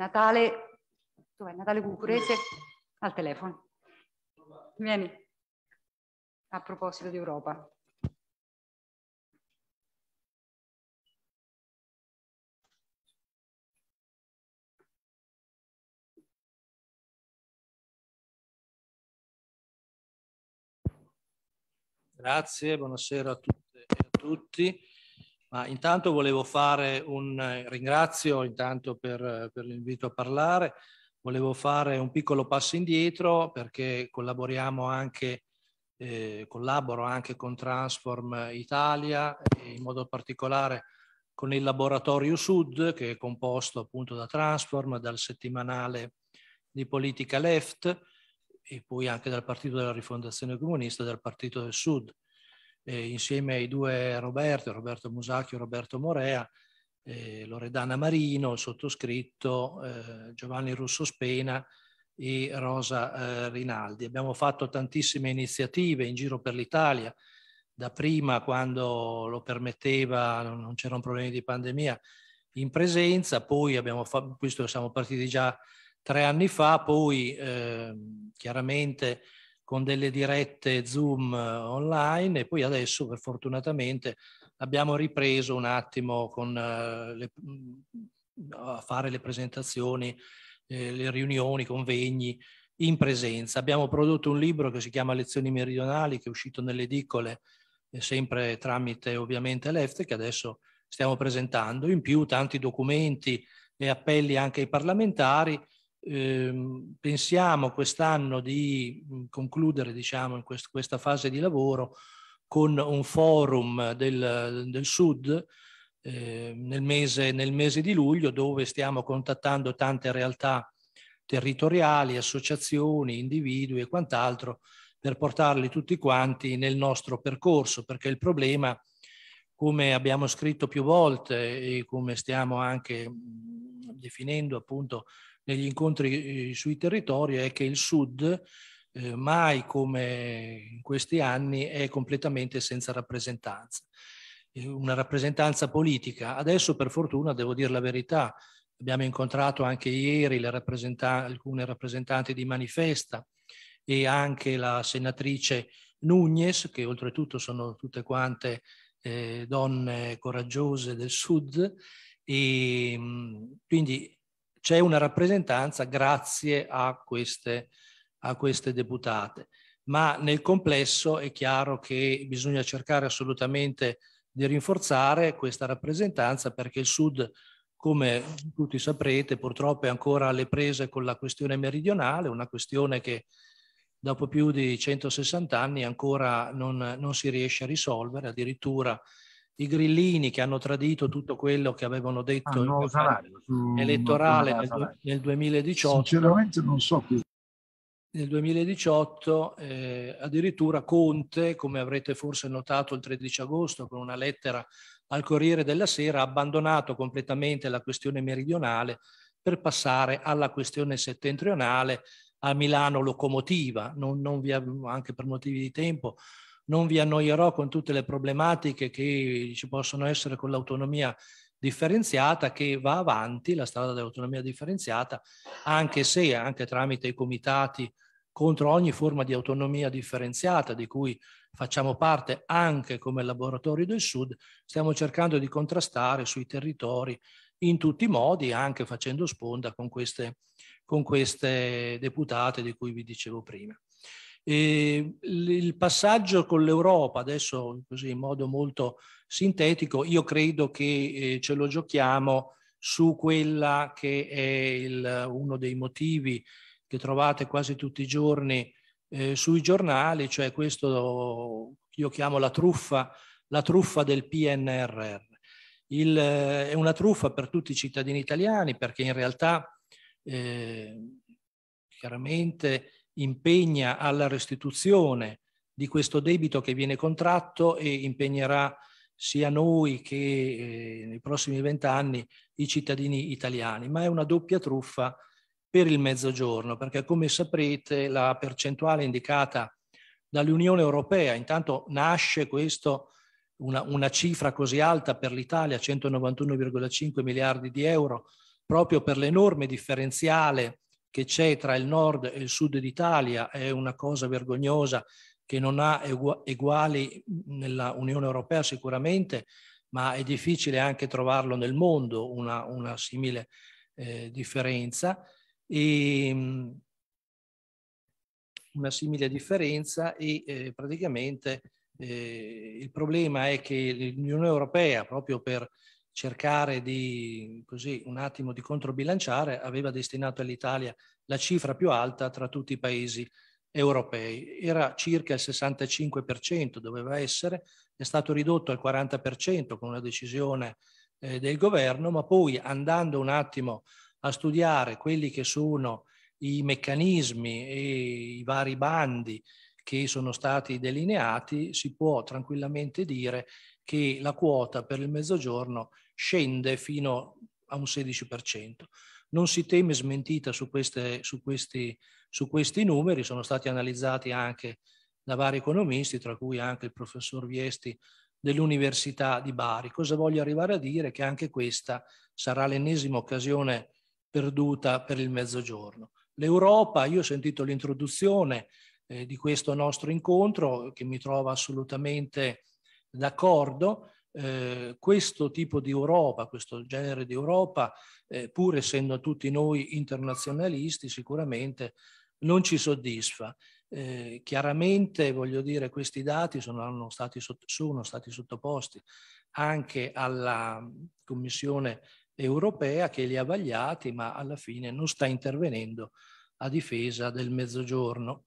Natale, dov'è? Natale Cucurese al telefono. Vieni. A proposito di Europa. Grazie, buonasera a tutte e a tutti. Ma intanto volevo fare un eh, ringrazio intanto per, eh, per l'invito a parlare, volevo fare un piccolo passo indietro perché collaboriamo anche, eh, collaboro anche con Transform Italia, eh, in modo particolare con il laboratorio Sud che è composto appunto da Transform, dal settimanale di politica left e poi anche dal partito della rifondazione comunista e dal partito del Sud eh, insieme ai due Roberto, Roberto Musacchio e Roberto Morea, eh, Loredana Marino, il sottoscritto, eh, Giovanni Russo Spena e Rosa eh, Rinaldi. Abbiamo fatto tantissime iniziative in giro per l'Italia, da prima quando lo permetteva, non c'erano problemi di pandemia, in presenza, poi abbiamo fatto, questo siamo partiti già tre anni fa, poi ehm, chiaramente con delle dirette Zoom eh, online e poi adesso, per fortunatamente, abbiamo ripreso un attimo con, uh, le, mm, a fare le presentazioni, eh, le riunioni, i convegni in presenza. Abbiamo prodotto un libro che si chiama Lezioni meridionali, che è uscito nelle edicole eh, sempre tramite ovviamente l'EFT, che adesso stiamo presentando. In più tanti documenti e appelli anche ai parlamentari Ehm, pensiamo quest'anno di concludere diciamo, in quest questa fase di lavoro con un forum del, del sud eh, nel, mese, nel, mese, di luglio dove stiamo contattando tante realtà territoriali, associazioni, individui e quant'altro per portarli tutti quanti nel nostro percorso perché il problema come abbiamo scritto più volte e come stiamo anche definendo appunto negli incontri eh, sui territori è che il Sud eh, mai come in questi anni è completamente senza rappresentanza, eh, una rappresentanza politica. Adesso per fortuna, devo dire la verità, abbiamo incontrato anche ieri rappresentan- alcune rappresentanti di Manifesta e anche la senatrice Nunez, che oltretutto sono tutte quante eh, donne coraggiose del Sud, e mm, quindi c'è una rappresentanza grazie a queste, a queste deputate. Ma nel complesso è chiaro che bisogna cercare assolutamente di rinforzare questa rappresentanza perché il Sud, come tutti saprete, purtroppo è ancora alle prese con la questione meridionale, una questione che dopo più di 160 anni ancora non, non si riesce a risolvere, addirittura i grillini che hanno tradito tutto quello che avevano detto ah, no, salario, su, elettorale no, nel, nel, 2018. Sinceramente non so più. Nel 2018 eh, addirittura Conte, come avrete forse notato il 13 agosto con una lettera al Corriere della Sera, ha abbandonato completamente la questione meridionale per passare alla questione settentrionale a Milano locomotiva, non, non vi, anche per motivi di tempo, non vi annoierò con tutte le problematiche che ci possono essere con l'autonomia differenziata che va avanti, la strada dell'autonomia differenziata, anche se anche tramite i comitati contro ogni forma di autonomia differenziata di cui facciamo parte anche come laboratorio del Sud, stiamo cercando di contrastare sui territori in tutti i modi, anche facendo sponda con queste, con queste deputate di cui vi dicevo prima. E il passaggio con l'Europa, adesso così in modo molto sintetico, io credo che eh, ce lo giochiamo su quella che è il, uno dei motivi che trovate quasi tutti i giorni eh, sui giornali, cioè questo io chiamo la truffa, la truffa del PNRR. Il, è una truffa per tutti i cittadini italiani perché in realtà eh, chiaramente impegna alla restituzione di questo debito che viene contratto e impegnerà sia noi che eh, nei prossimi vent'anni i cittadini italiani, ma è una doppia truffa per il mezzogiorno, perché come saprete la percentuale indicata dall'Unione Europea, intanto nasce questo una, una cifra così alta per l'Italia, 191,5 miliardi di euro, proprio per l'enorme differenziale che c'è tra il nord e il sud d'Italia è una cosa vergognosa che non ha uguali nella Unione Europea sicuramente, ma è difficile anche trovarlo nel mondo una, una simile eh, differenza. E, ehm, una simile differenza e eh, praticamente eh, il problema è che l'Unione Europea, proprio per cercare di così un attimo di controbilanciare, aveva destinato all'Italia la cifra più alta tra tutti i paesi europei. Era circa il 65%, doveva essere, è stato ridotto al 40% con una decisione eh, del governo, ma poi andando un attimo a studiare quelli che sono i meccanismi e i vari bandi che sono stati delineati, si può tranquillamente dire che la quota per il mezzogiorno scende fino a un 16%. Non si teme smentita su, queste, su, questi, su questi numeri, sono stati analizzati anche da vari economisti, tra cui anche il professor Viesti dell'Università di Bari. Cosa voglio arrivare a dire? Che anche questa sarà l'ennesima occasione perduta per il mezzogiorno. L'Europa, io ho sentito l'introduzione, eh, di questo nostro incontro, che mi trova assolutamente d'accordo. Eh, questo tipo di Europa, questo genere di Europa, eh, pur essendo tutti noi internazionalisti, sicuramente non ci soddisfa. Eh, chiaramente, voglio dire, questi dati sono stati, sono stati sottoposti anche alla Commissione europea che li ha vagliati, ma alla fine non sta intervenendo a difesa del mezzogiorno.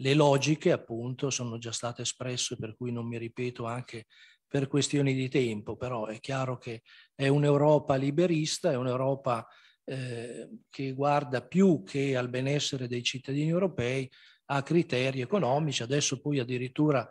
Le logiche appunto sono già state espresse per cui non mi ripeto anche per questioni di tempo, però è chiaro che è un'Europa liberista, è un'Europa eh, che guarda più che al benessere dei cittadini europei a criteri economici, adesso poi addirittura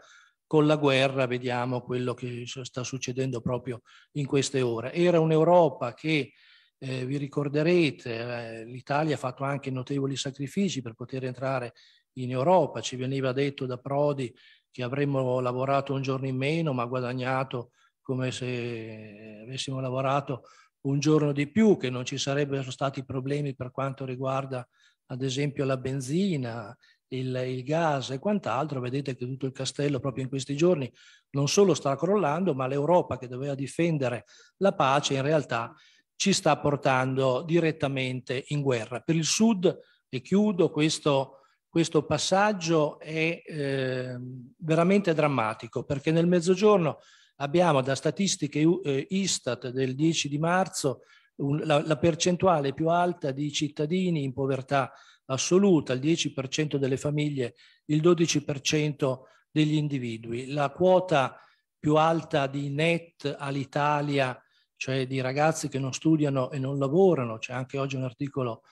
con la guerra vediamo quello che sta succedendo proprio in queste ore. Era un'Europa che, eh, vi ricorderete, eh, l'Italia ha fatto anche notevoli sacrifici per poter entrare in Europa. Ci veniva detto da Prodi che avremmo lavorato un giorno in meno, ma guadagnato come se avessimo lavorato un giorno di più, che non ci sarebbero stati problemi per quanto riguarda ad esempio la benzina, il, il, gas e quant'altro, vedete che tutto il castello proprio in questi giorni non solo sta crollando, ma l'Europa che doveva difendere la pace in realtà ci sta portando direttamente in guerra. Per il Sud, e chiudo questo questo passaggio è eh, veramente drammatico perché nel mezzogiorno abbiamo da statistiche eh, Istat del 10 di marzo un, la, la, percentuale più alta di cittadini in povertà assoluta, il 10% delle famiglie, il 12% degli individui. La quota più alta di net all'Italia, cioè di ragazzi che non studiano e non lavorano, c'è anche oggi un articolo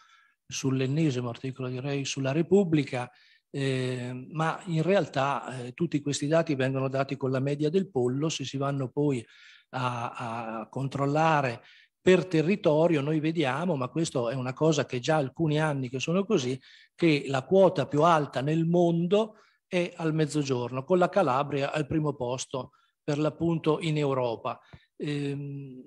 sull'ennesimo articolo direi sulla Repubblica, eh, ma in realtà eh, tutti questi dati vengono dati con la media del pollo, se si vanno poi a, a controllare per territorio noi vediamo, ma questa è una cosa che già alcuni anni che sono così, che la quota più alta nel mondo è al mezzogiorno, con la Calabria al primo posto per l'appunto in Europa. Ehm,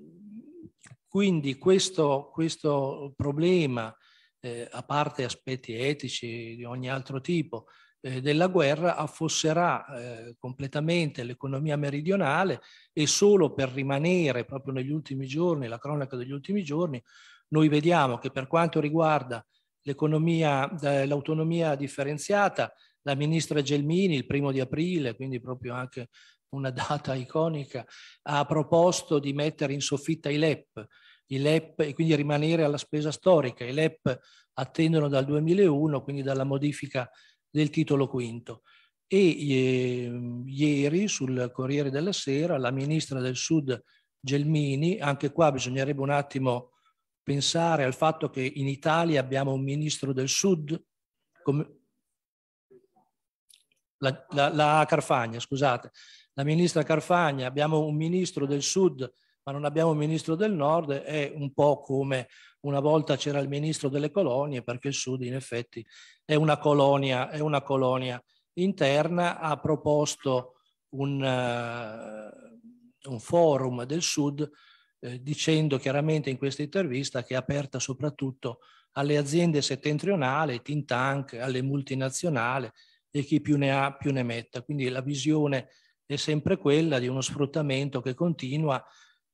quindi questo, questo problema eh, a parte aspetti etici di ogni altro tipo, eh, della guerra affosserà eh, completamente l'economia meridionale e solo per rimanere proprio negli ultimi giorni, la cronaca degli ultimi giorni, noi vediamo che per quanto riguarda l'economia, eh, l'autonomia differenziata, la ministra Gelmini il primo di aprile, quindi proprio anche una data iconica, ha proposto di mettere in soffitta i LEP, i LEP e quindi rimanere alla spesa storica. I LEP attendono dal 2001, quindi dalla modifica del titolo quinto. E ehm, ieri sul Corriere della Sera la ministra del Sud Gelmini, anche qua bisognerebbe un attimo pensare al fatto che in Italia abbiamo un ministro del Sud, come, la, la, la, Carfagna, scusate, la ministra Carfagna, abbiamo un ministro del Sud ma non abbiamo un ministro del nord, è un po' come una volta c'era il ministro delle colonie, perché il sud in effetti è una colonia, è una colonia interna, ha proposto un, uh, un forum del sud eh, dicendo chiaramente in questa intervista che è aperta soprattutto alle aziende settentrionali, ai think tank, alle multinazionali e chi più ne ha più ne metta. Quindi la visione è sempre quella di uno sfruttamento che continua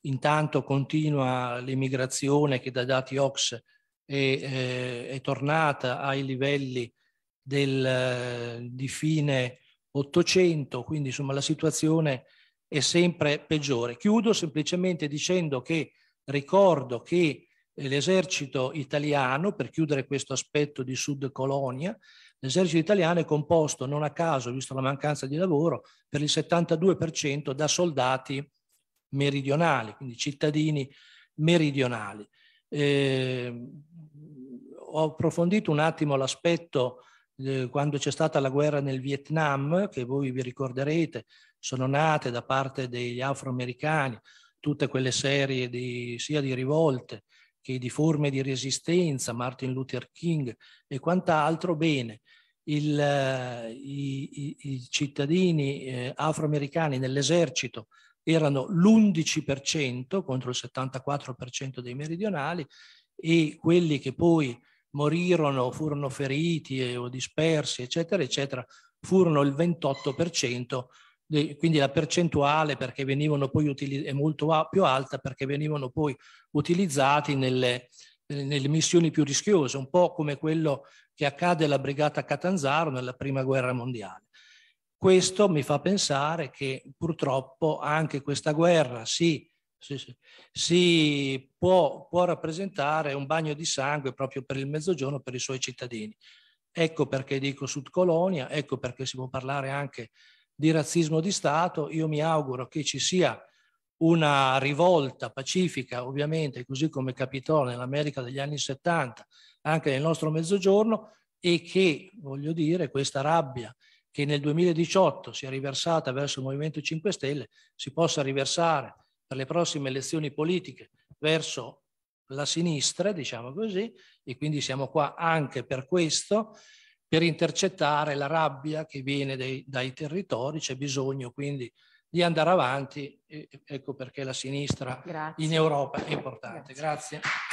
Intanto continua l'emigrazione che dai dati OX è, eh, è, tornata ai livelli del, eh, di fine 800, quindi insomma la situazione è sempre peggiore. Chiudo semplicemente dicendo che ricordo che eh, l'esercito italiano, per chiudere questo aspetto di Sud Colonia, l'esercito italiano è composto non a caso, visto la mancanza di lavoro, per il 72% da soldati meridionali, quindi cittadini meridionali. Eh, ho approfondito un attimo l'aspetto eh, quando c'è stata la guerra nel Vietnam, che voi vi ricorderete, sono nate da parte degli afroamericani tutte quelle serie di, sia di rivolte che di forme di resistenza, Martin Luther King e quant'altro, bene, il, eh, i, i, i, cittadini eh, afroamericani nell'esercito erano l'11% contro il 74% dei meridionali e quelli che poi morirono, furono feriti o dispersi, eccetera, eccetera, furono il 28%, quindi la percentuale perché venivano poi è molto più alta perché venivano poi utilizzati nelle, nelle missioni più rischiose, un po' come quello che accade alla brigata Catanzaro nella prima guerra mondiale. Questo mi fa pensare che purtroppo anche questa guerra si, si, si può, può rappresentare un bagno di sangue proprio per il mezzogiorno, per i suoi cittadini. Ecco perché dico Sud Colonia, ecco perché si può parlare anche di razzismo di Stato. Io mi auguro che ci sia una rivolta pacifica, ovviamente, così come capitò nell'America degli anni 70, anche nel nostro mezzogiorno, e che, voglio dire, questa rabbia che nel 2018 sia riversata verso il Movimento 5 Stelle si possa riversare per le prossime elezioni politiche verso la sinistra, diciamo così, e quindi siamo qua anche per questo, per intercettare la rabbia che viene dai, dai territori, c'è bisogno quindi di andare avanti, e, ecco perché la sinistra Grazie. in Europa è importante. Grazie. Grazie.